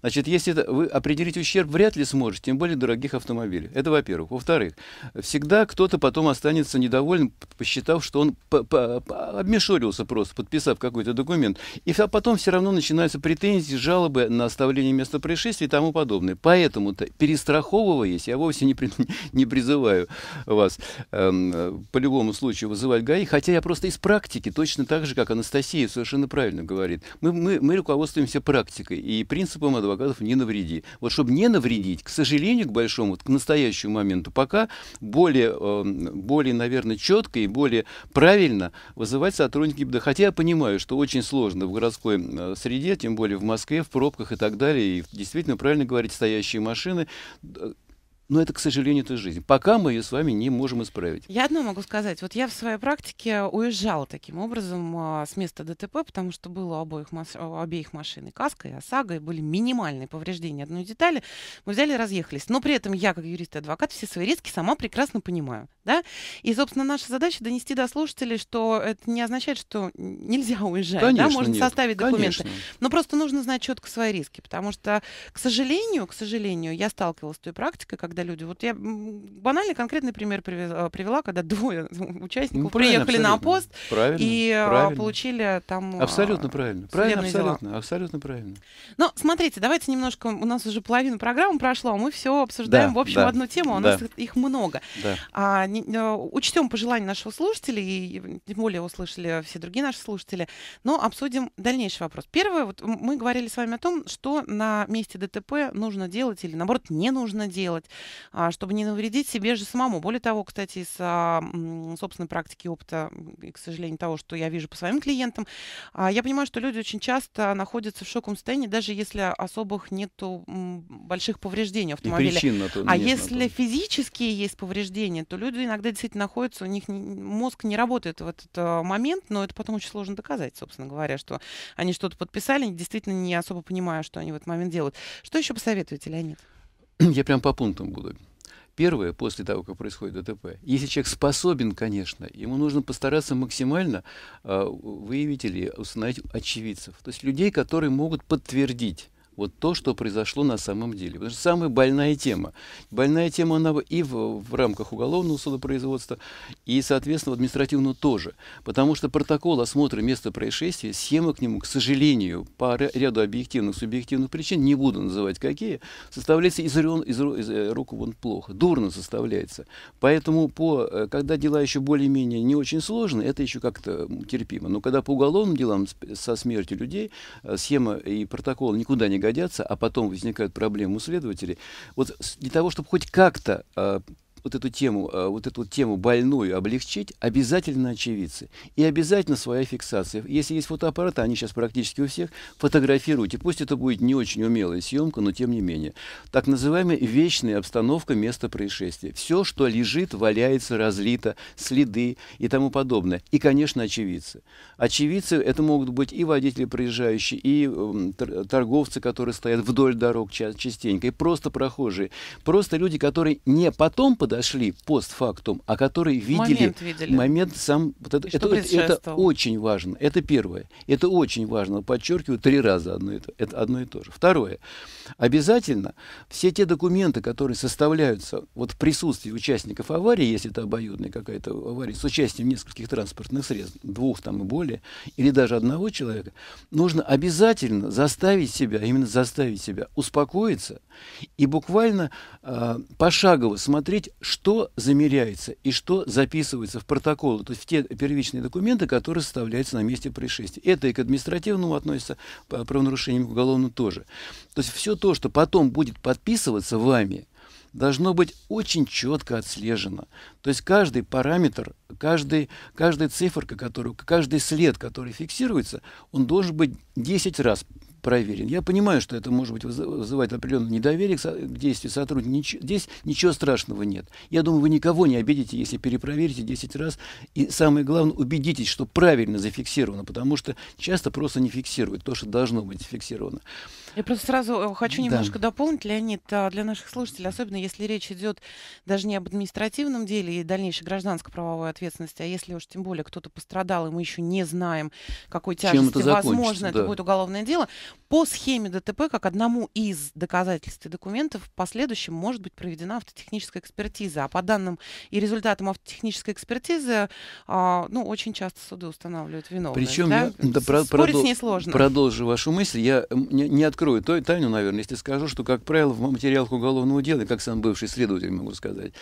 Значит, если это, вы определить ущерб вряд ли сможете, тем более дорогих автомобилей. Это во-первых. Во-вторых, всегда кто-то потом останется недоволен, посчитав, что он обмешорился просто, подписав какой-то документ. И потом все равно начинаются претензии, жалобы на оставление места происшествия и тому подобное. Поэтому-то, перестраховываясь, я вовсе не, при не призываю вас э, по любому случаю вызывать ГАИ, хотя я просто из практики, точно так же, как Анастасия совершенно правильно говорит, мы, мы, мы руководствуемся практикой и принципом адвокатов не навреди. Вот чтобы не навредить, к сожалению, к большому, к настоящему моменту, пока более, эм, более наверное, четко и более правильно вызывать сотрудники ГИБДД. Хотя я понимаю, что очень сложно в городской э, среде, а тем более в Москве, в пробках и так далее. И действительно, правильно говорить, стоящие машины э, но это, к сожалению, это жизнь. Пока мы ее с вами не можем исправить. Я одно могу сказать. Вот я в своей практике уезжала таким образом а, с места ДТП, потому что было у обоих, маш... у а, обеих машин и каска, и ОСАГО, и были минимальные повреждения одной детали. Мы взяли и разъехались. Но при этом я, как юрист и адвокат, все свои риски сама прекрасно понимаю. Да? И, собственно, наша задача донести до слушателей, что это не означает, что нельзя уезжать. Конечно, да? Можно нет. составить документы. Конечно. Но просто нужно знать четко свои риски, потому что, к сожалению, к сожалению, я сталкивалась с той практикой, когда когда люди... Вот я банальный конкретный пример а, привела, когда двое ну, участников ну, приехали абсолютно. на пост правильно, и а, правильно. получили там... А, абсолютно правильно. Правильно, абсолютно, абсолютно правильно. Ну, смотрите, давайте немножко... У нас уже половина программы прошла, мы все обсуждаем, да, в общем, да, одну тему, а у да. нас их много. Да. А, не, учтем пожелания нашего слушателя, и тем более услышали все другие наши слушатели, но обсудим дальнейший вопрос. Первое, вот мы говорили с вами о том, что на месте ДТП нужно делать или, наоборот, не нужно делать. А, чтобы не навредить себе же самому. Более того, кстати, из а, собственной практики опыта, и, к сожалению, того, что я вижу по своим клиентам, а, я понимаю, что люди очень часто находятся в шоковом состоянии, даже если особых нету больших повреждений автомобиля. И причин на то, а нет, если на то. физические есть повреждения, то люди иногда действительно находятся, у них мозг не работает в этот э, момент, но это потом очень сложно доказать, собственно говоря, что они что-то подписали, действительно не особо понимая, что они в этот момент делают. Что еще посоветуете, Леонид? я прям по пунктам буду. Первое, после того, как происходит ДТП, если человек способен, конечно, ему нужно постараться максимально э, выявить или установить очевидцев. То есть людей, которые могут подтвердить вот то, что произошло на самом деле. Потому что самая больная тема. Больная тема она и в, в рамках уголовного судопроизводства, и, соответственно, административного тоже. Потому что протокол осмотра места происшествия, схема к нему, к сожалению, по ряду объективных, субъективных причин, не буду называть какие, составляется из, рен, из, из, из э, рук вон плохо, дурно составляется. Поэтому, по, э, когда дела еще более-менее не очень сложные, это еще как-то терпимо. Но когда по уголовным делам со смертью людей э, схема и протокол никуда не годятся, годятся, а потом возникают проблемы у следователей, вот для того, чтобы хоть как-то а, вот эту тему, э, вот эту тему больную облегчить, обязательно очевидцы. И обязательно своя фиксация. Если есть фотоаппараты, они сейчас практически у всех, фотографируйте. Пусть это будет не очень умелая съемка, но тем не менее. Так называемая вечная обстановка места происшествия. Все, что лежит, валяется, разлито, следы и тому подобное. И, конечно, очевидцы. Очевидцы это могут быть и водители проезжающие, и эм, торговцы, которые стоят вдоль дорог частенько, и просто прохожие. Просто люди, которые не потом под подошли постфактум, а которые видели момент, видели. момент сам. Вот это, это, это очень важно. Это первое. Это очень важно. Подчеркиваю три раза одно и то, это одно и то же. Второе. Обязательно все те документы, которые составляются вот в присутствии участников аварии, если это обоюдная какая-то авария, с участием нескольких транспортных средств, двух там и более, или даже одного человека, нужно обязательно заставить себя, а именно заставить себя успокоиться и буквально э, пошагово смотреть, что замеряется и что записывается в протоколы, то есть в те первичные документы, которые составляются на месте происшествия. Это и к административному относится, по правонарушениям, к уголовному тоже. То есть все то, что потом будет подписываться вами, должно быть очень четко отслежено. То есть каждый параметр, каждый, каждая циферка, которую, каждый след, который фиксируется, он должен быть 10 раз проверен. Я понимаю, что это может быть вызывать определенное недоверие к действию сотрудника. Здесь ничего страшного нет. Я думаю, вы никого не обидите, если перепроверите 10 раз. И самое главное, убедитесь, что правильно зафиксировано, потому что часто просто не фиксируют то, что должно быть фиксировано. Я просто сразу э, хочу немножко да. дополнить, Леонид, а, для наших слушателей, особенно если речь идет даже не об административном деле и дальнейшей гражданско-правовой ответственности, а если уж тем более кто-то пострадал, и мы еще не знаем, какой тяжести, это возможно, да. это будет уголовное дело, по схеме ДТП, как одному из доказательств и документов, в последующем может быть проведена автотехническая экспертиза. А по данным и результатам автотехнической экспертизы, а, ну, очень часто суды устанавливают виновность. Причем, да? Я, да, Спорить про- продол- несложно. продолжу вашу мысль, я не, не открою раскрою той тайну, наверное, если скажу, что, как правило, в материалах уголовного дела, как сам бывший следователь могу сказать,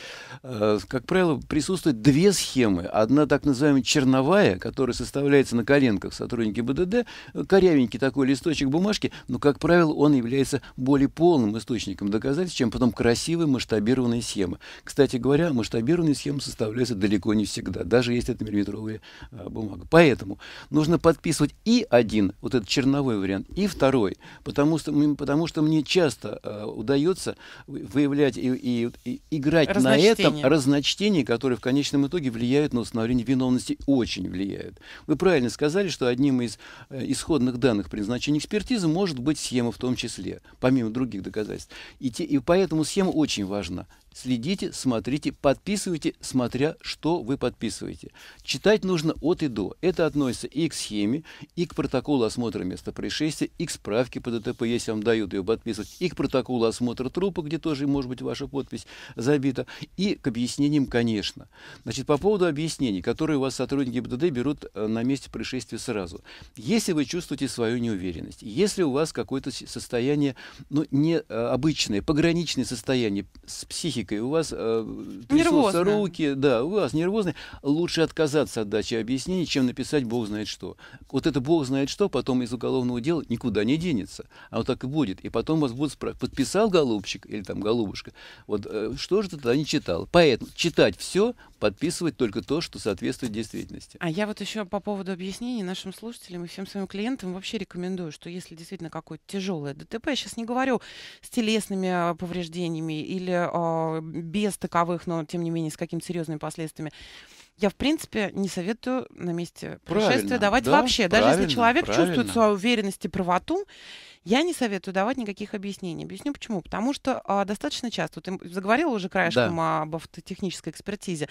э, как правило, присутствуют две схемы. Одна так называемая черновая, которая составляется на коленках сотрудники БДД, корявенький такой листочек бумажки, но, как правило, он является более полным источником доказательств, чем потом красивые масштабированные схемы. Кстати говоря, масштабированные схемы составляются далеко не всегда, даже если это миллиметровая э, бумага. Поэтому нужно подписывать и один, вот этот черновой вариант, и второй, потому потому что, потому что мне часто э, удается выявлять и, и, и играть на этом разночтение, которое в конечном итоге влияет на установление виновности, очень влияет. Вы правильно сказали, что одним из э, исходных данных при назначении экспертизы может быть схема в том числе, помимо других доказательств. И, те, и поэтому схема очень важна. Следите, смотрите, подписывайте, смотря что вы подписываете. Читать нужно от и до. Это относится и к схеме, и к протоколу осмотра места происшествия, и к справке по ДТП, если вам дают ее подписывать, и к протоколу осмотра трупа, где тоже может быть ваша подпись забита, и к объяснениям, конечно. Значит, по поводу объяснений, которые у вас сотрудники БДД берут э, на месте происшествия сразу. Если вы чувствуете свою неуверенность, если у вас какое-то состояние, ну, необычное, э, пограничное состояние с психикой, политикой, у вас э, трясутся руки, да, у вас нервозные, лучше отказаться от дачи объяснений, чем написать «Бог знает что». Вот это «Бог знает что» потом из уголовного дела никуда не денется. А вот так и будет. И потом вас будут спрашивать, подписал голубчик или там голубушка, вот э, что же ты тогда не читал? Поэтому читать все, подписывать только то, что соответствует действительности. А я вот еще по поводу объяснений нашим слушателям и всем своим клиентам вообще рекомендую, что если действительно какое-то тяжелое ДТП, я сейчас не говорю с телесными а, повреждениями или а, Э, без таковых, но тем не менее с какими-то серьезными последствиями, я, в принципе, не советую на месте правильно, происшествия давать да, вообще. Даже если человек правильно. чувствует свою уверенность и правоту, я не советую давать никаких объяснений. Объясню почему. Потому что а, достаточно часто, вот ты заговорила уже краешком да. об автотехнической экспертизе,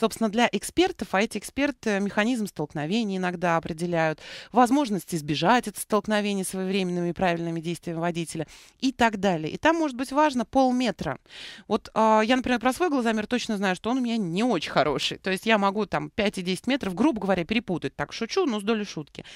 Собственно, для экспертов, а эти эксперты механизм столкновений иногда определяют, возможность избежать от столкновения своевременными и правильными действиями водителя и так далее. И там может быть важно полметра. Вот э, я, например, про свой глазомер точно знаю, что он у меня не очень хороший. То есть я могу там 5 и 10 метров, грубо говоря, перепутать. Так шучу, но с долей шутки.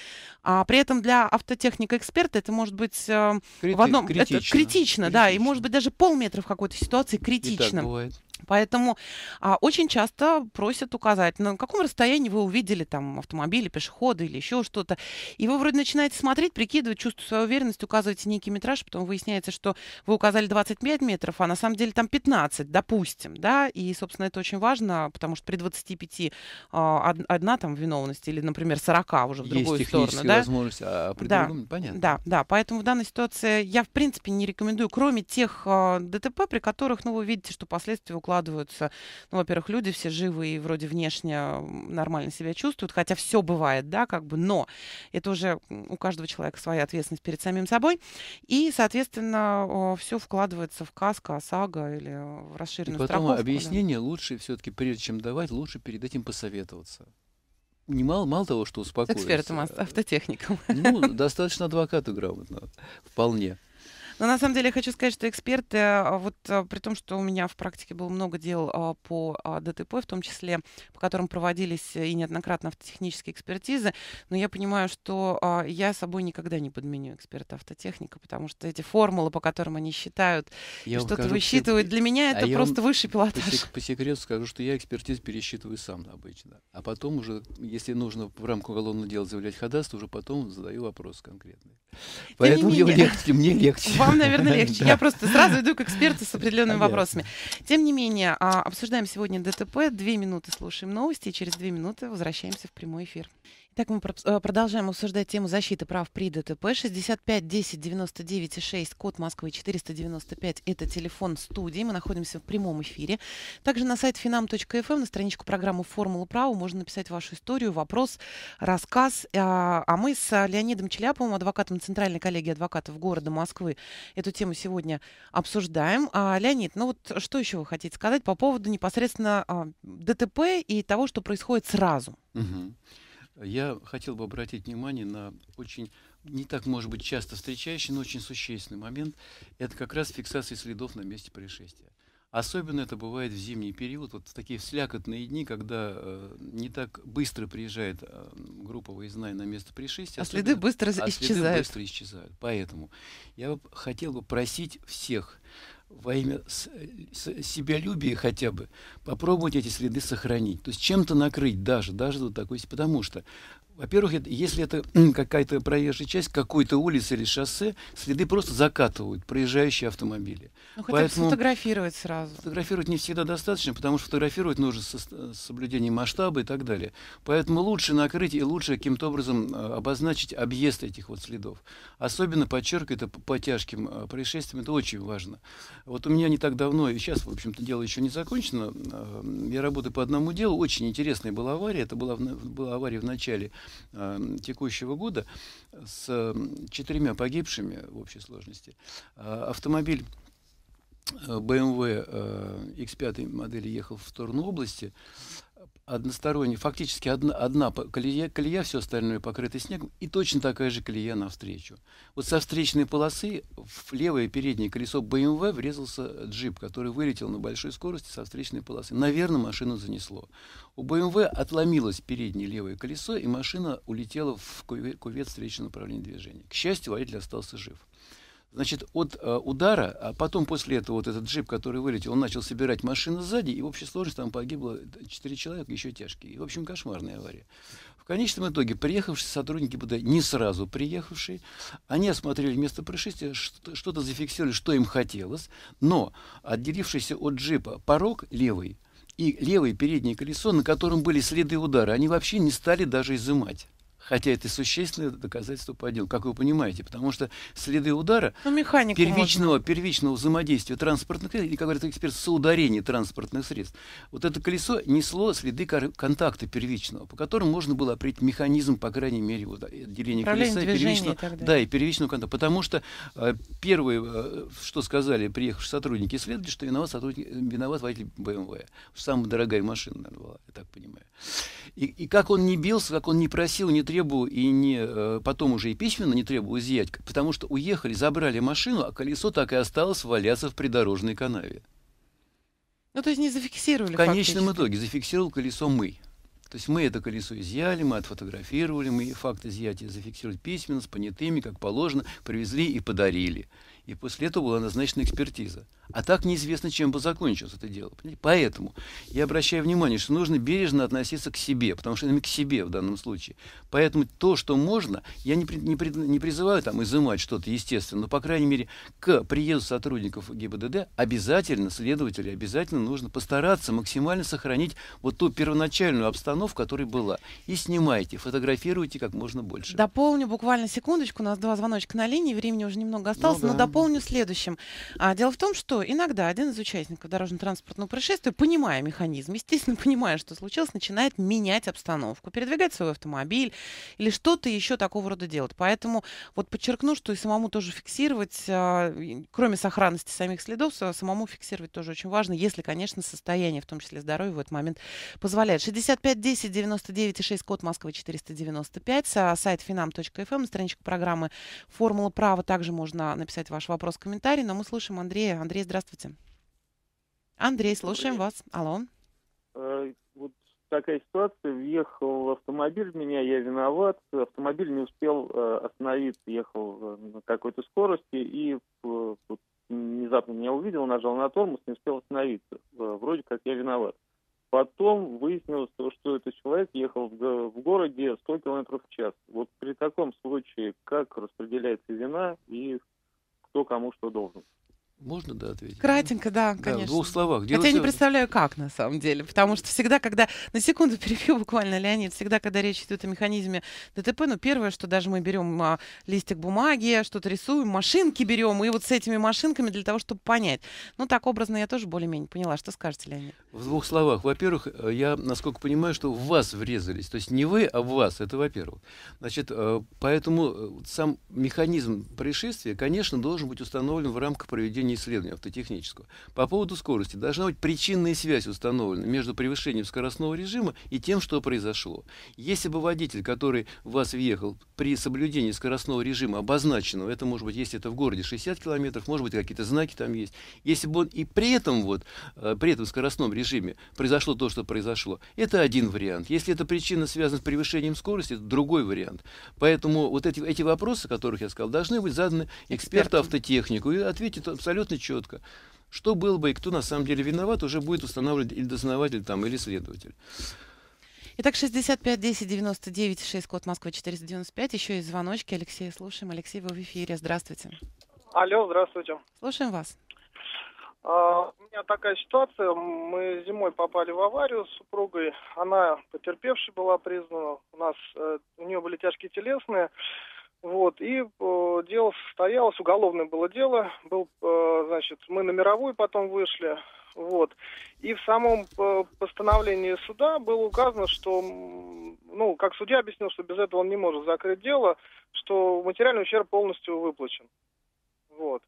А при этом для автотехника-эксперта это может быть э, Крити- в одном... Критично. Это критично, критично, да. И может быть даже полметра в какой-то ситуации критично. И так бывает. Поэтому а, очень часто просят указать, на каком расстоянии вы увидели там автомобили, пешеходы или еще что-то. И вы вроде начинаете смотреть, прикидывать, чувствовать свою уверенность, указываете некий метраж, потом выясняется, что вы указали 25 метров, а на самом деле там 15, допустим, да, и, собственно, это очень важно, потому что при 25 а, одна там виновность или, например, 40 уже в Есть другую сторону, да. возможность, а при да, другом понятно. Да, да, поэтому в данной ситуации я, в принципе, не рекомендую, кроме тех а, ДТП, при которых, ну, вы видите, что последствия укладываются, ну, во-первых, люди все живы и вроде внешне нормально себя чувствуют, хотя все бывает, да, как бы, но это уже у каждого человека своя ответственность перед самим собой. И, соответственно, все вкладывается в каска, осаго или в расширенную и потом страховку. объяснение да. лучше все-таки, прежде чем давать, лучше перед этим посоветоваться не мало, мало того, что успокоиться. экспертом, автотехником. Ну, достаточно адвокату грамотно, вполне. Но на самом деле я хочу сказать, что эксперты, э, вот э, при том, что у меня в практике было много дел э, по ДТП, в том числе, по которым проводились и неоднократно автотехнические экспертизы, но я понимаю, что а, я собой никогда не подменю эксперта автотехника, потому что эти формулы, по которым они считают, я что-то высчитывают, для меня а это а просто высший пилотаж. По, секрету скажу, что я экспертизу пересчитываю сам обычно, а потом уже, если нужно в рамках уголовного дела заявлять ходатайство, уже потом задаю вопрос конкретный. Поэтому мне легче, мне легче. Вам, наверное, легче. Я просто сразу иду к эксперту с определенными вопросами. Тем не менее, а, обсуждаем сегодня ДТП. Две минуты слушаем новости, и через две минуты возвращаемся в прямой эфир. Так, мы э, продолжаем обсуждать тему защиты прав при ДТП. 65 10 99 6, код Москвы 495. Это телефон студии. Мы находимся в прямом эфире. Также на сайт finam.fm, эм, на страничку программы «Формула права» можно написать вашу историю, вопрос, рассказ. А, а мы с Леонидом Челяповым, адвокатом Центральной коллегии адвокатов города Москвы, эту тему сегодня обсуждаем. А Леонид, ну вот что еще вы хотите сказать по поводу непосредственно а, ДТП и того, что происходит сразу? Угу. Я хотел бы обратить внимание на очень, не так, может быть, часто встречающий, но очень существенный момент. Это как раз фиксация следов на месте происшествия. Особенно это бывает в зимний период, вот в такие слякотные дни, когда э, не так быстро приезжает э, группа выездная на место происшествия. А следы быстро а исчезают. Следы быстро исчезают. Поэтому я хотел бы просить всех во имя себялюбия хотя бы попробовать эти следы сохранить. То есть чем-то накрыть даже, даже вот такой, потому что во-первых, если это какая-то проезжая часть какой-то улицы или шоссе, следы просто закатывают проезжающие автомобили. Ну, Поэтому фотографировать сразу. Фотографировать не всегда достаточно, потому что фотографировать нужно э, с, соблюдением масштаба и так далее. Поэтому лучше накрыть и лучше каким-то образом э, обозначить объезд этих вот следов. Особенно, подчеркиваю, это по тяжким э, происшествиям, это очень важно. Вот у меня не так давно, и сейчас, в общем-то, дело еще не закончено, я работаю по одному делу, очень интересная была авария, это была, была авария в начале Э, текущего года с четырьмя погибшими в общей сложности. Э, автомобиль BMW э, X5 эм модели ехал в сторону области односторонняя, фактически одна, одна колея, колея, все остальное покрыто снегом, и точно такая же колея навстречу. Вот со встречной полосы в левое переднее колесо BMW эм врезался джип, который вылетел на большой скорости со встречной полосы. Наверное, машину занесло. У BMW эм отломилось переднее левое колесо, и машина улетела в кувет встречного направления движения. К счастью, водитель остался жив. Значит, от э, удара, а потом после этого вот этот джип, который вылетел, он начал собирать машину сзади, и в общей сложности там погибло 4 человека, еще тяжкие. И, в общем, кошмарная авария. В конечном итоге приехавшие сотрудники БД, не сразу приехавшие, они осмотрели место происшествия, что-то зафиксировали, что им хотелось, но отделившийся от джипа порог левый и левое переднее колесо, на котором были следы удара, они вообще не стали даже изымать. Хотя это существенное доказательство по делу, как вы понимаете, потому что следы удара ну, первичного, можно. первичного взаимодействия транспортных средств, э, или, как говорят эксперты, соударение транспортных средств, вот это колесо несло следы контакта первичного, по которому можно было определить механизм, по крайней мере, вот, отделения э, колеса и первичного, да, и первичного контакта. Потому что э, первое, э, что сказали приехавшие сотрудники следователи, что виноват, сотрудник, э, виноват водитель БМВ. Эм Самая дорогая машина, наверное, была, я так понимаю. И, и как он не бился, как он не просил, не требовал, требовал и не, э, потом уже и письменно не требовал изъять, потому что уехали, забрали машину, а колесо так и осталось валяться в придорожной канаве. Ну, то есть не зафиксировали В конечном фактически. итоге зафиксировал колесо мы. То есть мы это колесо изъяли, мы отфотографировали, мы факт изъятия зафиксировали письменно, с понятыми, как положено, привезли и подарили. И после этого была назначена экспертиза. А так неизвестно, чем бы закончилось это дело. Поэтому я обращаю внимание, что нужно бережно относиться к себе, потому что именно к себе в данном случае. Поэтому то, что можно, я не, не, не призываю там изымать что-то, естественно, но, по крайней мере, к приезду сотрудников ГИБДД обязательно, следователи, обязательно нужно постараться максимально сохранить вот ту первоначальную обстановку, которая была. И снимайте, фотографируйте как можно больше. Дополню буквально секундочку, у нас два звоночка на линии, времени уже немного осталось, ну, да. но доп дополню следующим. А, дело в том, что иногда один из участников дорожно-транспортного происшествия, понимая механизм, естественно, понимая, что случилось, начинает менять обстановку, передвигать свой автомобиль или что-то еще такого рода делать. Поэтому вот подчеркну, что и самому тоже фиксировать, а, кроме сохранности самих следов, самому фиксировать тоже очень важно, если, конечно, состояние, в том числе здоровье в этот момент позволяет. 65 10 99 6 код Москвы 495, сайт finam.fm, эм, страничка программы «Формула права». Также можно написать ваш наш вопрос-комментарий, но мы слушаем Андрея. Андрей, здравствуйте. Андрей, слушаем вас. Алло. Э, вот такая ситуация. Въехал в автомобиль меня, я виноват. Автомобиль не успел э, остановиться, ехал э, на какой-то скорости и внезапно меня увидел, нажал на тормоз, не успел остановиться. Вроде как я виноват. Потом выяснилось, что этот человек ехал в городе 100 км в час. Вот при таком случае как распределяется вина и кто кому что должен. Можно, да, ответить? Кратенько, да, да конечно. в двух словах. Дело Хотя я не представляю, как на самом деле. Потому что всегда, когда... На секунду перебью буквально, Леонид. Всегда, когда речь идет о механизме ДТП, ну, первое, что даже мы берем а, листик бумаги, что-то рисуем, машинки берем, и вот с этими машинками для того, чтобы понять. Ну, так образно я тоже более-менее поняла. Что скажете, Леонид? В двух словах. Во-первых, э, я, насколько понимаю, что в вас врезались. То есть не вы, а в вас. Это во-первых. Значит, э, поэтому э, сам механизм происшествия, конечно, должен быть установлен в рамках проведения направлении исследования автотехнического. По поводу скорости. Должна быть причинная связь установлена между превышением скоростного режима и тем, что произошло. Если бы водитель, который в вас въехал при соблюдении скоростного режима обозначенного, это может быть, если это в городе 60 километров, может быть, какие-то знаки там есть. Если бы он и при этом вот, э, при этом скоростном режиме произошло то, что произошло, это один вариант. Если эта причина связана с превышением скорости, это другой вариант. Поэтому вот эти, эти вопросы, о которых я сказал, должны быть заданы эксперту-автотехнику и ответит абсолютно абсолютно четко. Что было бы и кто на самом деле виноват, уже будет устанавливать или дознаватель, там, или следователь. Итак, 65 10 99 6, код Москвы 495. Еще есть звоночки. Алексей, слушаем. Алексей, вы в эфире. Здравствуйте. Алло, здравствуйте. Слушаем вас. А, у меня такая ситуация. Мы зимой попали в аварию с супругой. Она потерпевшей была признана. У нас э, у нее были тяжкие телесные. Вот, и э, дело состоялось, уголовное было дело, был, э, значит, мы на мировую потом вышли, вот. И в самом э, постановлении суда было указано, что, ну, как судья объяснил, что без этого он не может закрыть дело, что материальный ущерб полностью выплачен. Вот.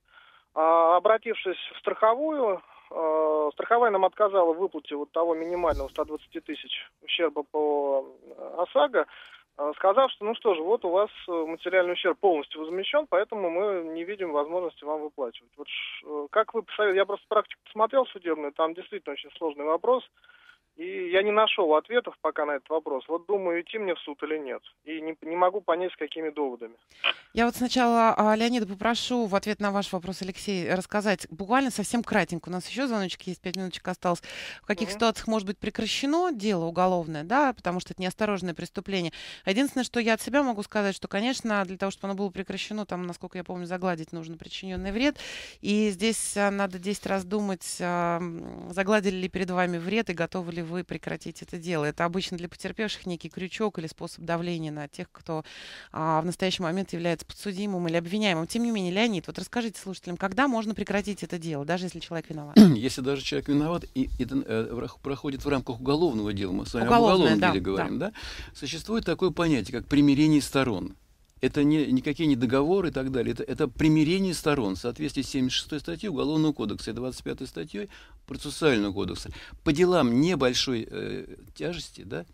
А, обратившись в страховую, э, страховая нам отказала в выплате вот того минимального 120 тысяч ущерба по э, ОСАГО, а, сказав, что ну что же, вот у вас материальный ущерб полностью возмещен, поэтому мы не видим возможности вам выплачивать. Вот как вы посоветуете, я просто практику посмотрел судебную, там действительно очень сложный вопрос, и я не нашел ответов пока на этот вопрос. Вот думаю, идти мне в суд или нет. И не, не могу понять, с какими доводами. Я вот сначала а, Леонида попрошу в ответ на ваш вопрос, Алексей, рассказать буквально совсем кратенько. У нас еще звоночки есть, пять минуточек осталось. В каких угу. ситуациях может быть прекращено дело уголовное, да, потому что это неосторожное преступление. Единственное, что я от себя могу сказать, что, конечно, для того, чтобы оно было прекращено, там, насколько я помню, загладить нужно причиненный вред. И здесь а, надо 10 раз думать, загладили ли перед вами вред и готовы ли вы прекратите это дело. Это обычно для потерпевших некий крючок или способ давления на тех, кто а, в настоящий момент является подсудимым или обвиняемым. Тем не менее, Леонид, вот расскажите слушателям, когда можно прекратить это дело, даже если человек виноват? Если даже человек виноват, и это э, проходит в рамках уголовного дела, мы с вами Уголовное, об уголовном да, деле говорим, да. да, существует такое понятие, как примирение сторон это не, никакие не договоры и так далее, это, это примирение сторон в соответствии с 76 статьей Уголовного кодекса и 25 статьей Процессуального кодекса. По делам небольшой э, тяжести, да,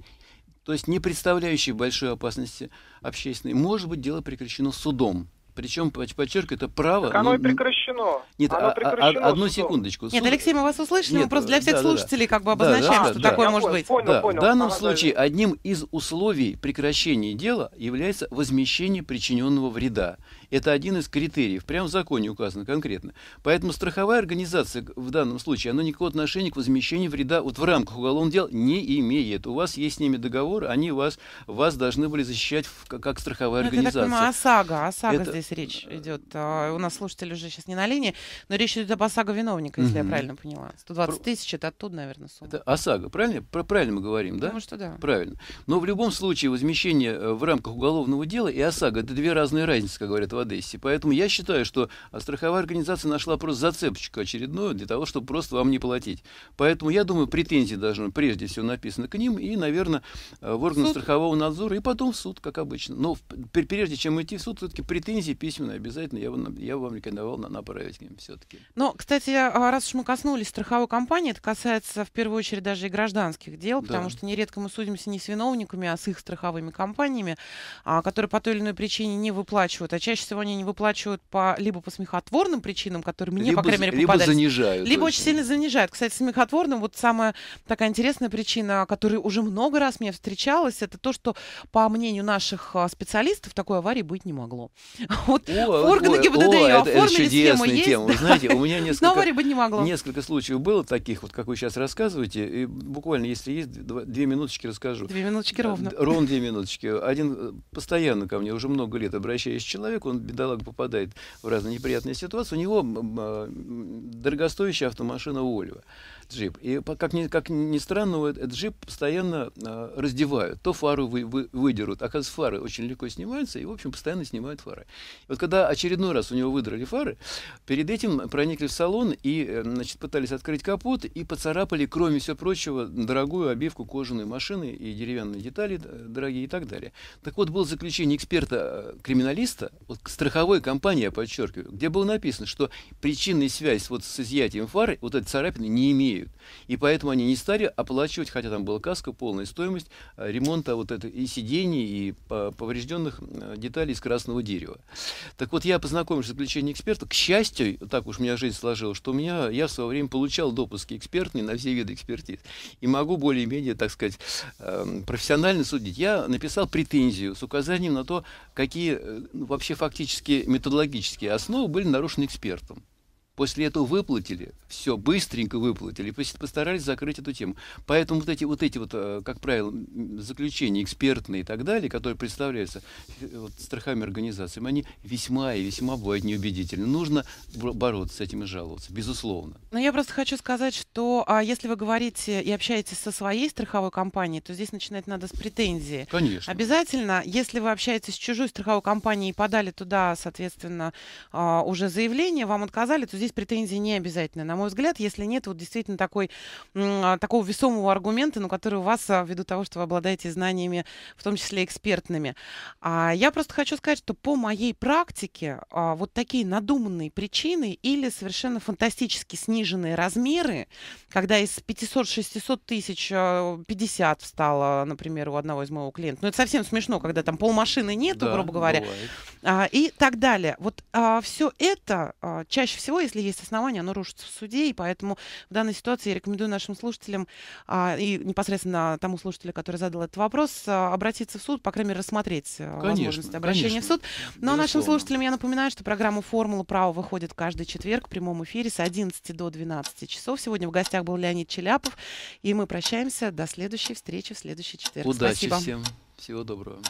то есть не представляющей большой опасности общественной, может быть дело прекращено судом. Причем, подчеркиваю, это право... Так оно но... Ну, и прекращено. Нет, оно а, а, а одну секундочку. Нет, Алексей, мы вас услышали, Нет, мы просто для всех да, слушателей да, как бы обозначаем, да, да, что да, такое да. может понял, быть. Понял, да. понял. В данном случае даже... одним из условий прекращения дела является возмещение причиненного вреда. Это один из критериев. Прямо в законе указано конкретно. Поэтому страховая организация в данном случае, она никакого отношения к возмещению вреда вот в рамках уголовного дела не имеет. У вас есть с ними договор, они вас, вас должны были защищать как страховая ну, организация. Это, так понимаю, ОСАГО. ОСАГО это... здесь речь идет. А, у нас слушатели уже сейчас не на линии, но речь идет об ОСАГО виновника, если mm-hmm. я правильно поняла. 120 Про... тысяч, это оттуда, наверное, сумма. Это ОСАГО, правильно? Про правильно мы говорим, да? Думаю, что да. Правильно. Но в любом случае возмещение э, в рамках уголовного дела и ОСАГО – это две разные разницы, как говорят в Одессе. Поэтому я считаю, что страховая организация нашла просто зацепочку очередную для того, чтобы просто вам не платить. Поэтому я думаю, претензии должны прежде всего написаны к ним и, наверное, э, в органы страхового надзора и потом в суд, как обычно. Но прежде чем идти в суд, все-таки претензии письменные обязательно я, бы, я вам рекомендовал на, направить к ним все-таки. Но, кстати, а, раз уж мы коснулись страховой компании, это касается в первую очередь даже и гражданских дел, да. потому что нередко мы судимся не с виновниками, а с их страховыми компаниями, а, которые по той или иной причине не выплачивают, а чаще всего, они не выплачивают по, либо по смехотворным причинам, которые мне, либо, по крайней мере, попадались. Либо занижают. Либо очень сильно занижают. Кстати, смехотворным вот самая такая интересная причина, которая уже много раз мне встречалась, это то, что, по мнению наших а, специалистов, такой аварии быть не могло. Вот о, органы о, ГИБДД ее оформили, это схема Тема. Да. Вы знаете, у меня несколько, быть не могло. несколько случаев было таких, вот как вы сейчас рассказываете, и буквально, если есть, два, две минуточки расскажу. Две минуточки э, ровно. Ровно две минуточки. Один э, постоянно ко мне уже много лет обращаясь человек, он он, бедолаг, попадает в разные неприятные ситуации, у него дорогостоящая автомашина Volvo джип. И как ни, как ни странно, этот джип постоянно э, раздевают. То фару вы, вы, выдерут. Оказывается, фары очень легко снимаются, и, в общем, постоянно снимают фары. И вот когда очередной раз у него выдрали фары, перед этим проникли в салон и э, значит, пытались открыть капот и поцарапали, кроме всего прочего, дорогую обивку кожаной машины и деревянные детали э, дорогие и так далее. Так вот, было заключение эксперта-криминалиста, э, вот страховой компании, я подчеркиваю, где было написано, что причинная связь вот с изъятием фары, вот этой царапины, не имеет стареют. И поэтому они не стали оплачивать, хотя там была каска, полная стоимость э, ремонта вот это, и сидений, и поврежденных э, деталей из красного дерева. Так вот, я познакомился с заключением эксперта. К счастью, так уж меня жизнь сложилась, что у меня, я в свое время получал допуски экспертные на все виды экспертиз. И могу более-менее, так сказать, эм, профессионально судить. Я написал претензию с указанием на то, какие э, ну, вообще фактически методологические основы были нарушены экспертом. После этого выплатили, все быстренько выплатили, постарались закрыть эту тему. Поэтому вот эти вот, эти вот э, как правило, заключения экспертные и так далее, которые представляются э, вот, страховыми организациями, они весьма и весьма бывают неубедительны. Нужно бороться с этим и жаловаться, безусловно. Но ну, я просто хочу сказать, что а, если вы говорите и общаетесь со своей страховой компанией, то здесь начинать надо с претензии. Конечно. Обязательно, если вы общаетесь с чужой страховой компанией и подали туда, соответственно, а, уже заявление, вам отказали, то здесь претензий не обязательно, на мой взгляд, если нет вот действительно такой, а, такого весомого аргумента, но ну, который у вас а, ввиду того, что вы обладаете знаниями, в том числе экспертными. А я просто хочу сказать, что по моей практике а, вот такие надуманные причины или совершенно фантастически сниженные размеры, когда из 500-600 тысяч 50 встало, например, у одного из моего клиента. Ну, это совсем смешно, когда там полмашины нету, да, грубо говоря. Бывает. И так далее. Вот все это чаще всего, если если есть основания, оно рушится в суде, и поэтому в данной ситуации я рекомендую нашим слушателям а, и непосредственно тому слушателю, который задал этот вопрос, а, обратиться в суд, по крайней мере, рассмотреть э, конечно, возможность обращения конечно, в суд. Но ну, а безусловно. нашим слушателям я напоминаю, что программа «Формула права» выходит каждый четверг в прямом эфире с 11 до 12 часов. Сегодня в гостях был Леонид Челяпов, и мы прощаемся. До следующей встречи в следующий четверг. Удачи Спасибо. всем. Всего доброго.